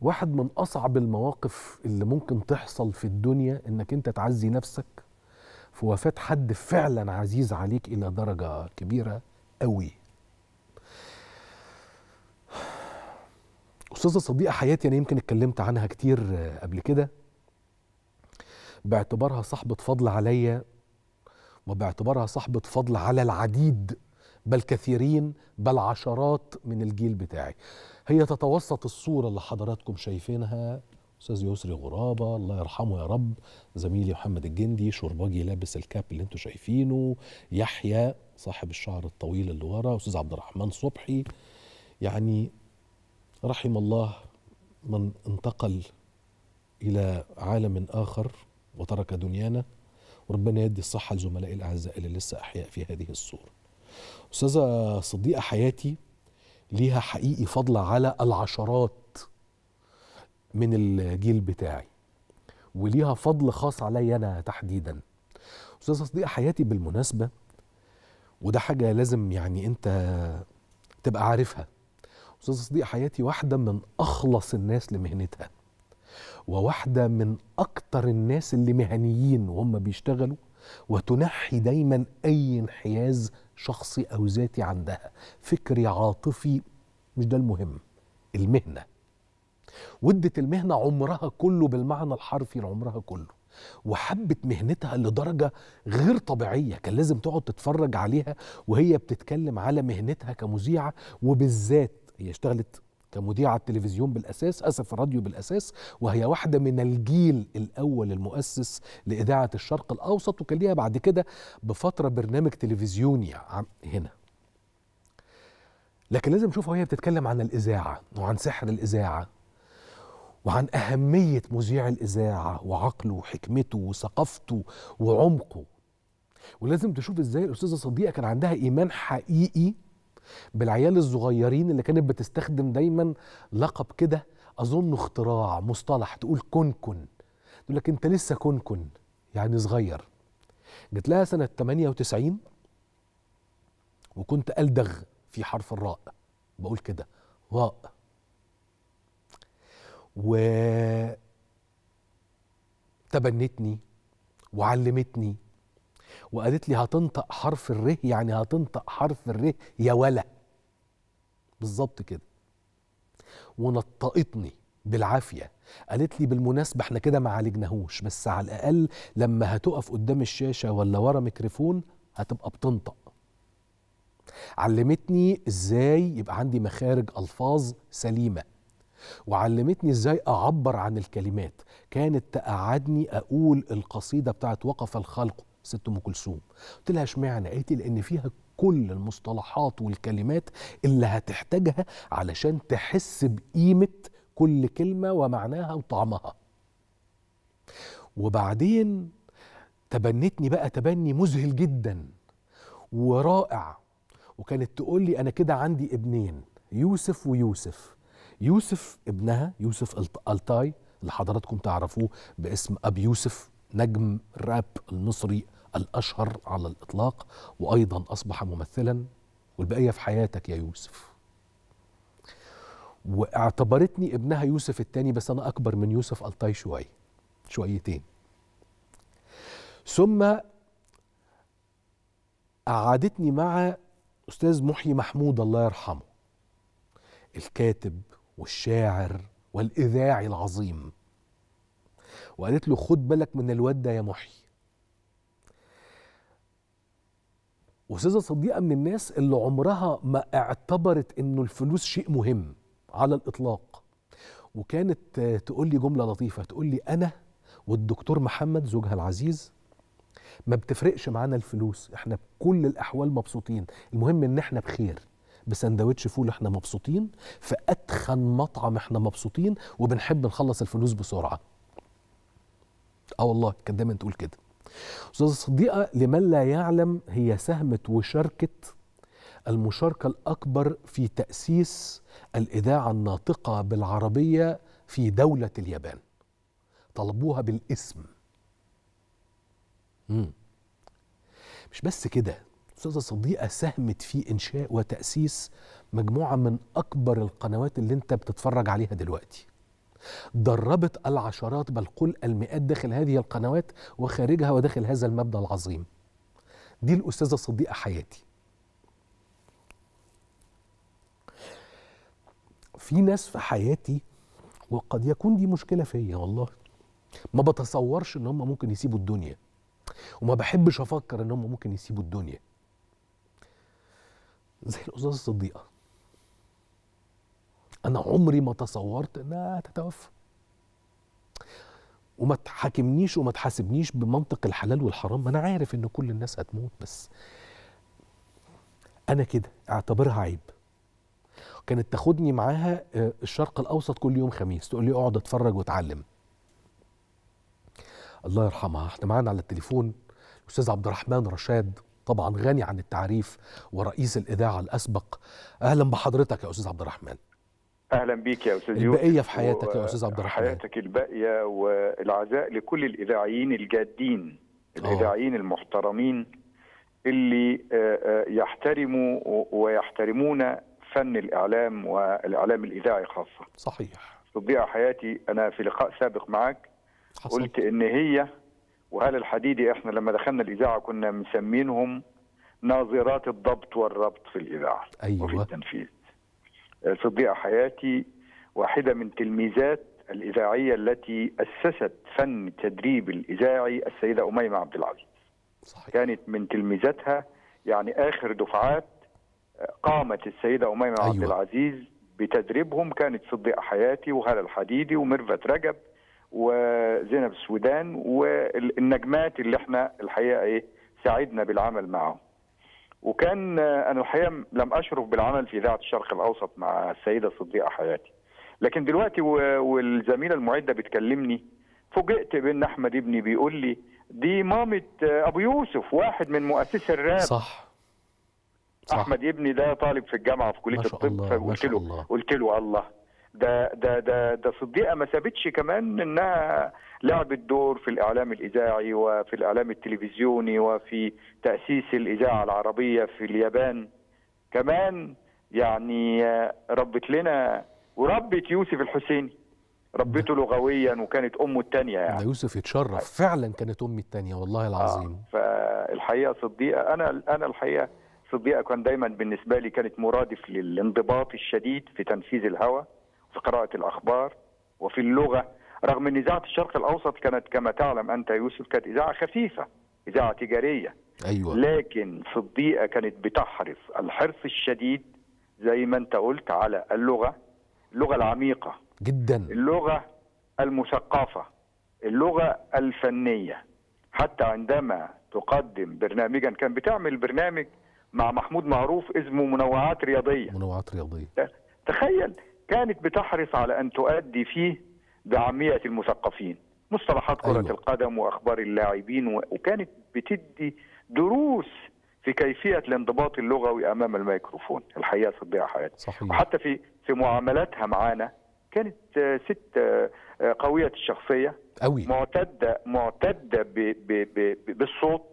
واحد من اصعب المواقف اللي ممكن تحصل في الدنيا انك انت تعزي نفسك في وفاه حد فعلا عزيز عليك الى درجه كبيره قوي استاذه صديقه حياتي انا يمكن اتكلمت عنها كتير قبل كده باعتبارها صاحبه فضل عليا وباعتبارها صاحبه فضل على العديد بل كثيرين بل عشرات من الجيل بتاعي هي تتوسط الصورة اللي حضراتكم شايفينها أستاذ يسري غرابة الله يرحمه يا رب زميلي محمد الجندي شرباجي لابس الكاب اللي انتم شايفينه يحيى صاحب الشعر الطويل اللي ورا أستاذ عبد الرحمن صبحي يعني رحم الله من انتقل إلى عالم آخر وترك دنيانا وربنا يدي الصحة لزملائي الأعزاء اللي لسه أحياء في هذه الصورة أستاذة صديقة حياتي ليها حقيقي فضل على العشرات من الجيل بتاعي وليها فضل خاص عليا انا تحديدا استاذ صديق حياتي بالمناسبه وده حاجه لازم يعني انت تبقى عارفها استاذ صديق حياتي واحده من اخلص الناس لمهنتها وواحده من اكتر الناس اللي مهنيين وهم بيشتغلوا وتنحي دايما اي انحياز شخصي او ذاتي عندها فكري عاطفي مش ده المهم المهنه ودت المهنه عمرها كله بالمعنى الحرفي لعمرها كله وحبت مهنتها لدرجه غير طبيعيه كان لازم تقعد تتفرج عليها وهي بتتكلم على مهنتها كمذيعه وبالذات هي اشتغلت كمذيعة التلفزيون بالأساس أسف الراديو بالأساس وهي واحدة من الجيل الأول المؤسس لإذاعة الشرق الأوسط وكان ليها بعد كده بفترة برنامج تلفزيوني هنا لكن لازم نشوف وهي بتتكلم عن الإذاعة وعن سحر الإذاعة وعن أهمية مذيع الإذاعة وعقله وحكمته وثقافته وعمقه ولازم تشوف ازاي الأستاذة صديقة كان عندها إيمان حقيقي بالعيال الصغيرين اللي كانت بتستخدم دايما لقب كده اظن اختراع مصطلح تقول كنكن تقول لك انت لسه كنكن يعني صغير جت لها سنه 98 وكنت ألدغ في حرف الراء بقول كده راء و تبنتني وعلمتني وقالت لي هتنطق حرف الر يعني هتنطق حرف الر يا ولا بالظبط كده ونطقتني بالعافيه قالت لي بالمناسبه احنا كده ما عالجناهوش بس على الاقل لما هتقف قدام الشاشه ولا ورا ميكروفون هتبقى بتنطق علمتني ازاي يبقى عندي مخارج الفاظ سليمه وعلمتني ازاي اعبر عن الكلمات كانت تقعدني اقول القصيده بتاعت وقف الخلق ست ام كلثوم قلت لها اشمعنى قالت لان فيها كل المصطلحات والكلمات اللي هتحتاجها علشان تحس بقيمه كل كلمه ومعناها وطعمها وبعدين تبنتني بقى تبني مذهل جدا ورائع وكانت تقول لي انا كده عندي ابنين يوسف ويوسف يوسف ابنها يوسف التاي اللي حضراتكم تعرفوه باسم ابي يوسف نجم الراب المصري الأشهر على الإطلاق وأيضا أصبح ممثلا والبقية في حياتك يا يوسف واعتبرتني ابنها يوسف الثاني بس أنا أكبر من يوسف ألطاي شوية شويتين ثم قعدتني مع أستاذ محيي محمود الله يرحمه الكاتب والشاعر والإذاعي العظيم وقالت له خد بالك من الواد ده يا محي أستاذة صديقة من الناس اللي عمرها ما اعتبرت إنه الفلوس شيء مهم على الإطلاق وكانت تقول لي جملة لطيفة تقول لي أنا والدكتور محمد زوجها العزيز ما بتفرقش معانا الفلوس احنا بكل الأحوال مبسوطين المهم إن احنا بخير بسندوتش فول احنا مبسوطين في أتخن مطعم احنا مبسوطين وبنحب نخلص الفلوس بسرعة اه والله كانت دايما تقول كده استاذه صديقه لمن لا يعلم هي ساهمت وشاركت المشاركه الاكبر في تاسيس الاذاعه الناطقه بالعربيه في دوله اليابان طلبوها بالاسم مم. مش بس كده استاذه صديقه ساهمت في انشاء وتاسيس مجموعه من اكبر القنوات اللي انت بتتفرج عليها دلوقتي دربت العشرات بل قل المئات داخل هذه القنوات وخارجها وداخل هذا المبنى العظيم دي الأستاذة صديقة حياتي في ناس في حياتي وقد يكون دي مشكلة فيا والله ما بتصورش ان هم ممكن يسيبوا الدنيا وما بحبش افكر ان هم ممكن يسيبوا الدنيا زي الاستاذه الصديقه انا عمري ما تصورت انها تتوفى وما تحاكمنيش وما تحاسبنيش بمنطق الحلال والحرام ما انا عارف ان كل الناس هتموت بس انا كده اعتبرها عيب كانت تاخدني معاها آه، الشرق الاوسط كل يوم خميس تقول لي اقعد اتفرج واتعلم الله يرحمها احنا معانا على التليفون الاستاذ عبد الرحمن رشاد طبعا غني عن التعريف ورئيس الاذاعه الاسبق اهلا بحضرتك يا استاذ عبد الرحمن اهلا بيك يا استاذ يوسف البقيه في حياتك يا استاذ عبد الرحمن حياتك الباقيه والعزاء لكل الاذاعيين الجادين آه. الاذاعيين المحترمين اللي آه، آه، يحترموا ويحترمون فن الاعلام والاعلام الاذاعي خاصه صحيح تضيع حياتي انا في لقاء سابق معك حصل. قلت ان هي وهل الحديدي احنا لما دخلنا الاذاعه كنا مسمينهم ناظرات الضبط والربط في الاذاعه أيوة. وفي التنفيذ تضيع حياتي واحدة من تلميذات الإذاعية التي أسست فن التدريب الإذاعي السيدة أميمة عبد العزيز صحيح. كانت من تلميذتها يعني آخر دفعات قامت السيدة أميمة أيوة. عبد العزيز بتدريبهم كانت صديق حياتي وهلا الحديدي وميرفت رجب وزينب السودان والنجمات اللي احنا الحقيقة ايه ساعدنا بالعمل معهم وكان انا الحقيقه لم اشرف بالعمل في اذاعه الشرق الاوسط مع السيده صديقه حياتي لكن دلوقتي والزميله المعده بتكلمني فوجئت بان احمد ابني بيقول لي دي مامة ابو يوسف واحد من مؤسسي الراب صح صح. احمد ابني ده طالب في الجامعه في كليه الطب فقلت له قلت له الله ده ده ده ده صديقه ما سابتش كمان انها لعبت دور في الاعلام الاذاعي وفي الاعلام التلفزيوني وفي تاسيس الاذاعه العربيه في اليابان كمان يعني ربت لنا وربت يوسف الحسيني ربيته لغويا وكانت امه الثانيه يعني ده يوسف يتشرف فعلا كانت امي الثانيه والله آه، العظيم آه فالحقيقه صديقه انا انا الحقيقه صديقه كان دايما بالنسبه لي كانت مرادف للانضباط الشديد في تنفيذ الهوى في قراءة الأخبار وفي اللغة رغم أن إذاعة الشرق الأوسط كانت كما تعلم أنت يوسف كانت إذاعة خفيفة إذاعة تجارية أيوة. لكن في الضيقة كانت بتحرص الحرص الشديد زي ما أنت قلت على اللغة اللغة العميقة جدا اللغة المثقفة اللغة الفنية حتى عندما تقدم برنامجا كان بتعمل برنامج مع محمود معروف اسمه منوعات رياضية منوعات رياضية تخيل كانت بتحرص على أن تؤدي فيه بعامية المثقفين مصطلحات كرة أيوة. القدم وأخبار اللاعبين وكانت بتدي دروس في كيفية الانضباط اللغوي أمام الميكروفون الحقيقة صديقة حياتي صحيح. وحتى في في معاملاتها معانا كانت ست آه، قوية الشخصية أوي. معتدة معتدة بـ بـ بـ بالصوت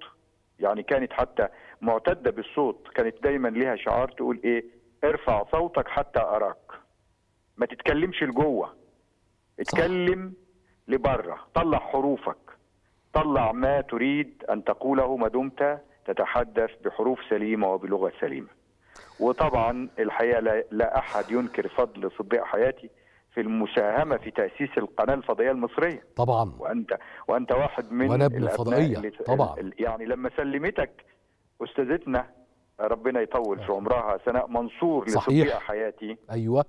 يعني كانت حتى معتدة بالصوت كانت دايما لها شعار تقول إيه ارفع صوتك حتى أراك ما تتكلمش لجوه اتكلم لبره طلع حروفك طلع ما تريد ان تقوله ما دمت تتحدث بحروف سليمه وبلغه سليمه وطبعا الحقيقه لا, لا احد ينكر فضل صديق حياتي في المساهمه في تاسيس القناه الفضائيه المصريه طبعا وانت وانت واحد من وانا ابن الفضائيه طبعا يعني لما سلمتك استاذتنا ربنا يطول في أيوة. عمرها سناء منصور لصديقه حياتي ايوه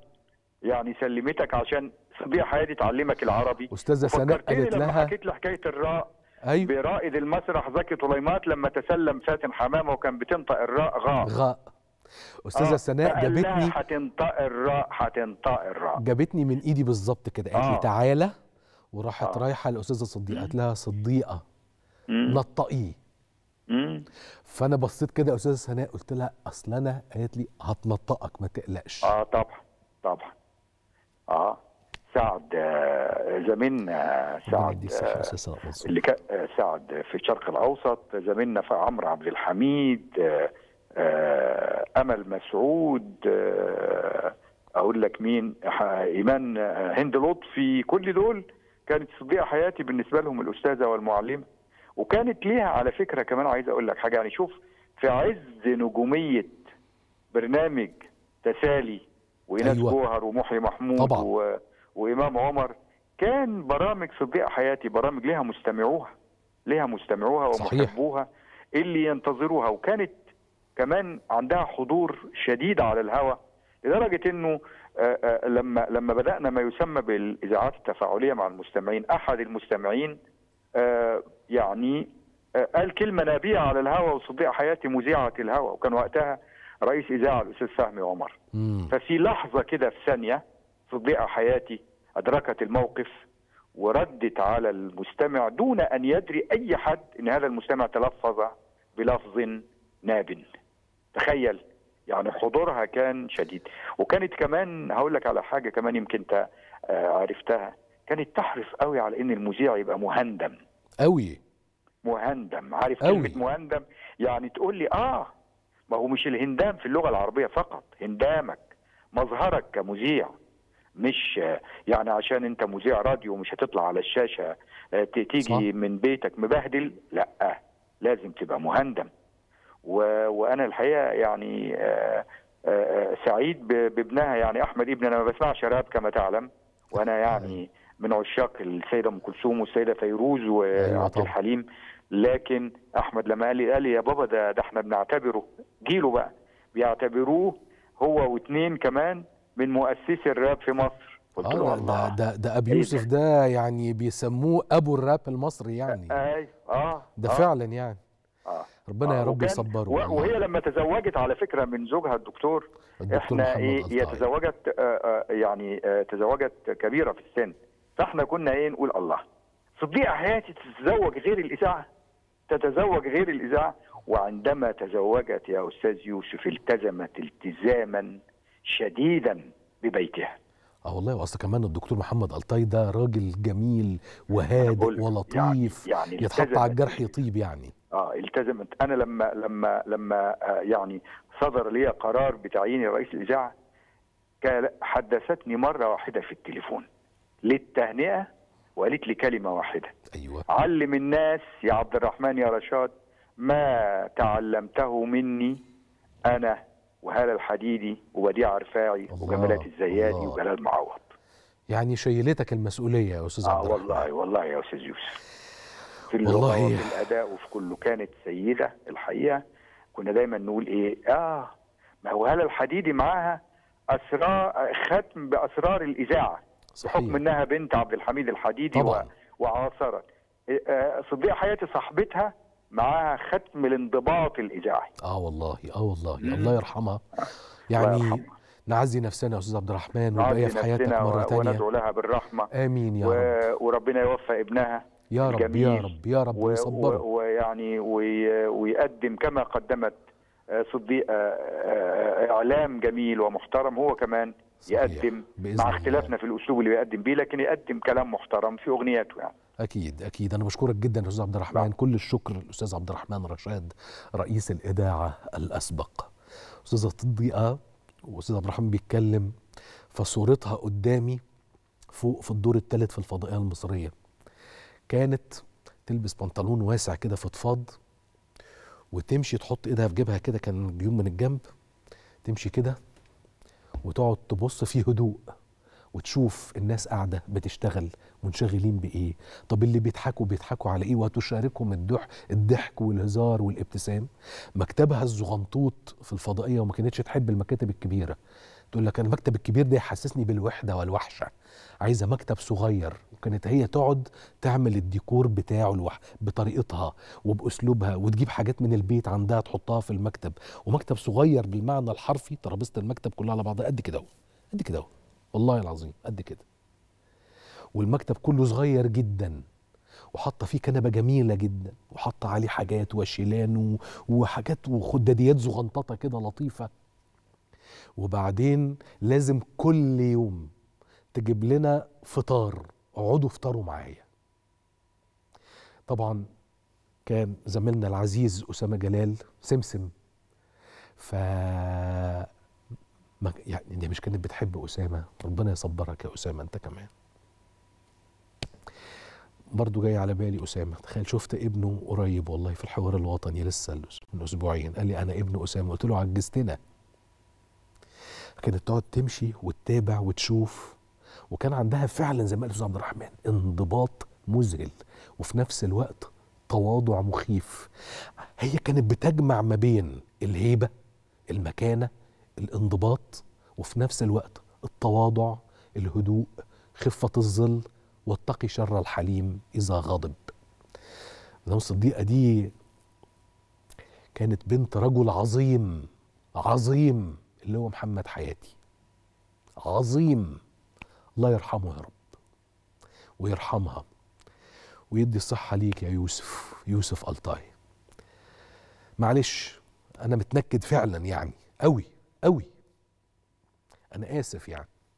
يعني سلمتك عشان صبيح حياتي تعلمك العربي استاذه سناء قالت لها حكيت لي حكايه الراء أيوة. برائد المسرح زكي طليمات لما تسلم فاتن حمامه وكان بتنطق الراء غاء غاء استاذه آه. سناء جابتني هتنطق الراء هتنطق الراء جابتني من ايدي بالظبط كده قالت لي آه. تعالى وراحت آه. رايحه لاستاذة صديقه قالت لها صديقه نطقيه فانا بصيت كده يا استاذه سناء قلت لها اصل انا قالت لي هتنطقك ما تقلقش اه طبعا طبعا اه سعد آه، زميلنا آه، سعد اللي كان آه، سعد في الشرق الاوسط زميلنا عمرو عبد الحميد امل مسعود اقول لك مين ايمان هند لطفي كل دول كانت صديقه حياتي بالنسبه لهم الاستاذه والمعلمه وكانت ليها على فكره كمان عايز اقول لك حاجه يعني شوف في عز نجوميه برنامج تسالي وإيناس أيوة. جوهر ومحي محمود طبعا. و... وإمام عمر كان برامج صديق حياتي برامج ليها مستمعوها ليها مستمعوها ومحبوها اللي ينتظروها وكانت كمان عندها حضور شديد على الهواء لدرجه انه آه، آه، لما لما بدانا ما يسمى بالاذاعات التفاعليه مع المستمعين احد المستمعين آه، يعني قال كلمه نابيه على الهوى وصديق حياتي مذيعه الهوى وكان وقتها رئيس اذاعه الاستاذ فهمي عمر ففي لحظه كده في ثانيه في ضيعه حياتي ادركت الموقف وردت على المستمع دون ان يدري اي حد ان هذا المستمع تلفظ بلفظ ناب تخيل يعني حضورها كان شديد وكانت كمان هقول لك على حاجه كمان يمكن انت آه، عرفتها كانت تحرص قوي على ان المذيع يبقى مهندم قوي مهندم عارف كلمه مهندم يعني تقول لي اه ما هو مش الهندام في اللغه العربيه فقط هندامك مظهرك كمذيع مش يعني عشان انت مذيع راديو مش هتطلع على الشاشه آه، تيجي صح. من بيتك مبهدل لا لازم تبقى مهندم و... وانا الحقيقه يعني آه، آه، سعيد بابنها يعني احمد ابني انا ما بسمعش راب كما تعلم وانا يعني أيوة. من عشاق السيده ام كلثوم والسيده فيروز أيوة وعبد الحليم لكن احمد لما قال لي قال لي يا بابا ده ده احنا بنعتبره جيله بقى بيعتبروه هو واثنين كمان من مؤسسي الراب في مصر قلت له آه، الله ده ده ابي إيه يوسف ده يعني بيسموه ابو الراب المصري يعني ايوه اه ده آه فعلا يعني آه ربنا آه يا رب يصبره يعني. وهي لما تزوجت على فكره من زوجها الدكتور, الدكتور احنا ايه هي تزوجت آه،, آه يعني آه تزوجت كبيره في السن فاحنا كنا ايه نقول الله صديقه حياتي تتزوج غير الاذاعه تتزوج غير الإذاعة وعندما تزوجت يا أستاذ يوسف التزمت التزاما شديدا ببيتها اه والله واصل كمان الدكتور محمد الطاي ده راجل جميل وهادئ ولطيف يعني, يعني يتحط على الجرح يطيب يعني اه التزمت انا لما لما لما آه، يعني صدر لي قرار بتعيين رئيس الاذاعه حدثتني مره واحده في التليفون للتهنئه وقالت لي كلمه واحده ايوه علم الناس يا عبد الرحمن يا رشاد ما تعلمته مني انا وهالة الحديدي وبديع رفاعي وجمالات الزيادي الله. وجلال معوض يعني شيلتك المسؤوليه يا استاذ عبد آه، الرحمن والله والله يا استاذ يوسف في والله في الاداء وفي كله كانت سيده الحقيقه كنا دايما نقول ايه اه ما هو هالة الحديدي معاها اسرار ختم باسرار الاذاعه بحكم انها بنت عبد الحميد الحديدي طبعا. وعاصرت إيه، آه، صديقه حياتي صاحبتها معاها ختم الانضباط الاذاعي اه والله اه والله مم. الله يرحمها يعني نعزي نفسنا يا استاذ عبد الرحمن ونبقى في حياتك مره ثانيه وندعو لها بالرحمه امين يا و... رب وربنا يوفق ابنها يا رب الجميل. يا رب يا رب ويصبره و... ويعني وي... ويقدم كما قدمت آه، صديقه آه، اعلام جميل ومحترم هو كمان يقدم مع اختلافنا في الاسلوب اللي بيقدم بيه لكن يقدم كلام محترم في اغنياته يعني اكيد اكيد انا بشكرك جدا استاذ عبد الرحمن نعم. كل الشكر للاستاذ عبد الرحمن رشاد رئيس الاذاعه الاسبق استاذه الضيئه واستاذ عبد الرحمن بيتكلم فصورتها قدامي فوق في الدور الثالث في الفضائيه المصريه كانت تلبس بنطلون واسع كده فضفاض وتمشي تحط ايدها في جيبها كده كان بيوم من الجنب تمشي كده وتقعد تبص في هدوء وتشوف الناس قاعدة بتشتغل منشغلين بإيه طب اللي بيضحكوا بيضحكوا على إيه وتشاركهم الضحك الضحك والهزار والابتسام مكتبها الزغنطوط في الفضائية وما كانتش تحب المكاتب الكبيرة تقول لك المكتب الكبير ده يحسسني بالوحده والوحشه عايزه مكتب صغير وكانت هي تقعد تعمل الديكور بتاعه الوح بطريقتها وباسلوبها وتجيب حاجات من البيت عندها تحطها في المكتب ومكتب صغير بالمعنى الحرفي ترابيزه المكتب كلها على بعضها قد كده قد كده والله العظيم قد كده والمكتب كله صغير جدا وحاطه فيه كنبه جميله جدا وحاطه عليه حاجات وشيلان وحاجات وخداديات زغنططه كده لطيفه وبعدين لازم كل يوم تجيب لنا فطار اقعدوا افطروا معايا طبعا كان زميلنا العزيز أسامة جلال سمسم ف يعني دي مش كانت بتحب أسامة ربنا يصبرك يا أسامة أنت كمان برضو جاي على بالي أسامة تخيل شفت ابنه قريب والله في الحوار الوطني لسه من أسبوعين قال لي أنا ابن أسامة قلت له عجزتنا كانت تقعد تمشي وتتابع وتشوف وكان عندها فعلا زي ما قال عبد الرحمن انضباط مذهل وفي نفس الوقت تواضع مخيف هي كانت بتجمع ما بين الهيبه المكانه الانضباط وفي نفس الوقت التواضع الهدوء خفه الظل واتقي شر الحليم اذا غضب مدام الصديقه دي كانت بنت رجل عظيم عظيم اللي هو محمد حياتي عظيم الله يرحمه يا رب ويرحمها ويدي الصحة ليك يا يوسف يوسف ألطاي معلش أنا متنكد فعلا يعني أوي أوي أنا آسف يعني